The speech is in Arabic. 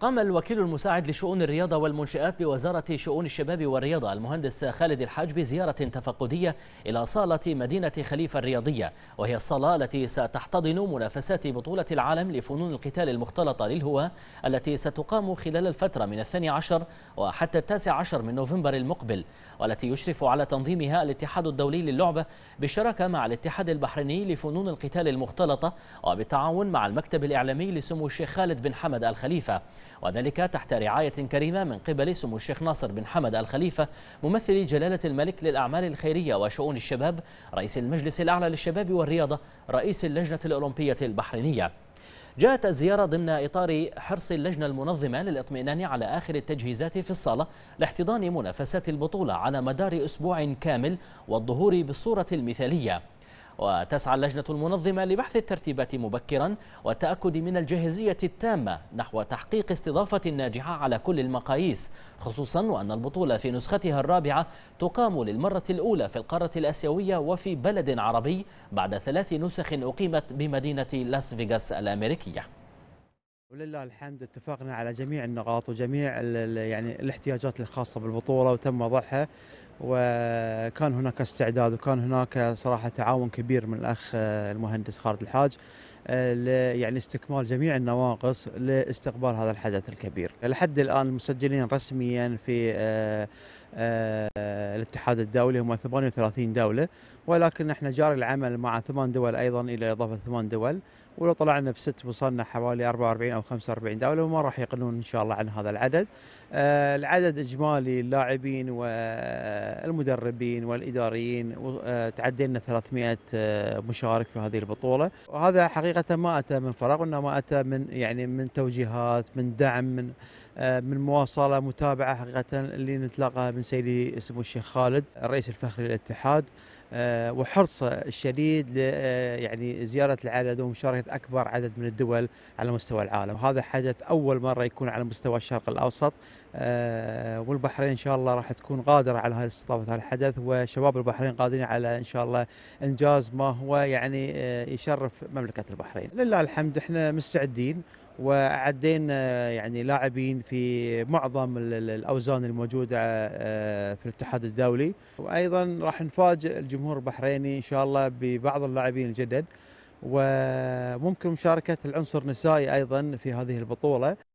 قام الوكيل المساعد لشؤون الرياضة والمنشآت بوزارة شؤون الشباب والرياضة المهندس خالد الحاج بزيارة تفقدية إلى صالة مدينة خليفة الرياضية وهي الصالة التي ستحتضن منافسات بطولة العالم لفنون القتال المختلطة للهواة التي ستقام خلال الفترة من الثاني عشر وحتى التاسع عشر من نوفمبر المقبل والتي يشرف على تنظيمها الاتحاد الدولي للعبة بالشراكة مع الاتحاد البحريني لفنون القتال المختلطة وبالتعاون مع المكتب الإعلامي لسمو الشيخ خالد بن حمد الخليفة وذلك تحت رعاية كريمة من قبل سمو الشيخ ناصر بن حمد الخليفة ممثل جلالة الملك للأعمال الخيرية وشؤون الشباب رئيس المجلس الأعلى للشباب والرياضة رئيس اللجنة الأولمبية البحرينية جاءت الزيارة ضمن إطار حرص اللجنة المنظمة للإطمئنان على آخر التجهيزات في الصالة لاحتضان منافسات البطولة على مدار أسبوع كامل والظهور بالصورة المثالية وتسعى اللجنة المنظمة لبحث الترتيبات مبكرا والتأكد من الجاهزية التامة نحو تحقيق استضافة ناجحة على كل المقاييس خصوصا وأن البطولة في نسختها الرابعة تقام للمرة الأولى في القارة الآسيوية وفي بلد عربي بعد ثلاث نسخ أقيمت بمدينة لاس فيغاس الأمريكية ولله الحمد اتفقنا على جميع النقاط وجميع يعني الاحتياجات الخاصه بالبطوله وتم وضعها وكان هناك استعداد وكان هناك صراحه تعاون كبير من الاخ آه، المهندس خالد الحاج آه، يعني استكمال جميع النواقص لاستقبال هذا الحدث الكبير لحد الان المسجلين رسميا في آه، الاتحاد الدولي هم 38 دوله ولكن احنا جاري العمل مع ثمان دول ايضا الى اضافه ثمان دول ولو طلعنا بست وصلنا حوالي 44 او 45 دوله وما راح يقلون ان شاء الله عن هذا العدد العدد اجمالي اللاعبين و المدربين والاداريين آه، تعدينا 300 آه، مشارك في هذه البطوله وهذا حقيقه ما اتى من فراغ وانما اتى من يعني من توجيهات من دعم من آه، من مواصله متابعه حقيقه اللي نتلاقاها من سيدي سمو الشيخ خالد الرئيس الفخري للاتحاد آه، وحرصه الشديد آه، يعني زياره العدد ومشاركه اكبر عدد من الدول على مستوى العالم، هذا حدث اول مره يكون على مستوى الشرق الاوسط والبحرين ان شاء الله راح تكون قادره على هذه استضافه هذا الحدث وشباب البحرين قادرين على ان شاء الله انجاز ما هو يعني يشرف مملكه البحرين. لله الحمد احنا مستعدين وعدينا آه، يعني لاعبين في معظم الاوزان الموجوده آه، آه، في الاتحاد الدولي وايضا راح نفاجئ الجمهور البحريني ان شاء الله ببعض اللاعبين الجدد وممكن مشاركه العنصر النسائي ايضا في هذه البطوله